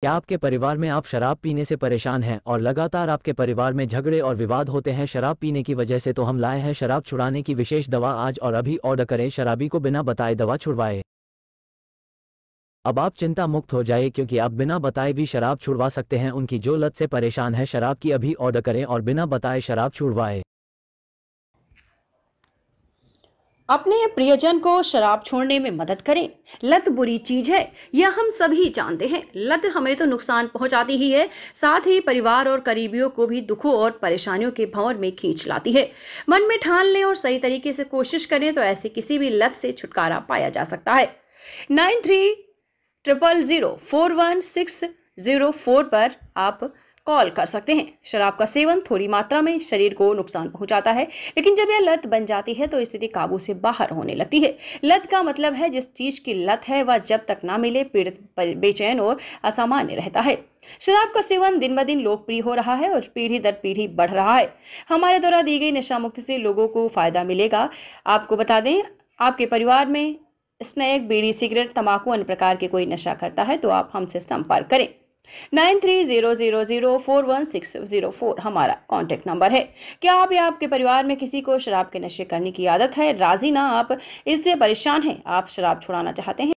क्या आपके परिवार में आप शराब पीने से परेशान हैं और लगातार आपके परिवार में झगड़े और विवाद होते हैं शराब पीने की वजह से तो हम लाए हैं शराब छुड़ाने की विशेष दवा आज और अभी ऑर्डर करें शराबी को बिना बताए दवा छुड़वाए अब आप चिंता मुक्त हो जाए क्योंकि आप बिना बताए भी शराब छुड़वा सकते हैं उनकी जो लत से परेशान है शराब की अभी ऑर्डर करें और बिना बताए शराब छुड़वाए अपने प्रियजन को शराब छोड़ने में मदद करें लत बुरी चीज़ है यह हम सभी जानते हैं लत हमें तो नुकसान पहुंचाती ही है साथ ही परिवार और करीबियों को भी दुखों और परेशानियों के भंवर में खींच लाती है मन में ठान लें और सही तरीके से कोशिश करें तो ऐसे किसी भी लत से छुटकारा पाया जा सकता है nine three triple zero four one six zero four पर आप कॉल कर सकते हैं शराब का सेवन थोड़ी मात्रा में शरीर को नुकसान पहुंचाता है लेकिन जब यह लत बन जाती है तो स्थिति काबू से बाहर होने लगती है लत का मतलब है जिस चीज की लत है वह जब तक ना मिले पीड़ित बेचैन और असामान्य रहता है शराब का सेवन दिन ब दिन लोकप्रिय हो रहा है और पीढ़ी दर पीढ़ी बढ़ रहा है हमारे द्वारा दी गई नशा मुक्ति से लोगों को फायदा मिलेगा आपको बता दें आपके परिवार में स्नैक बीड़ी सिगरेट तंबाकू अन्य प्रकार के कोई नशा करता है तो आप हमसे संपर्क करें nine three zero zero zero four one six zero four हमारा कांटेक्ट नंबर है क्या आप या आपके परिवार में किसी को शराब के नशे करने की आदत है राजी ना आप इससे परेशान हैं आप शराब छुड़ाना चाहते हैं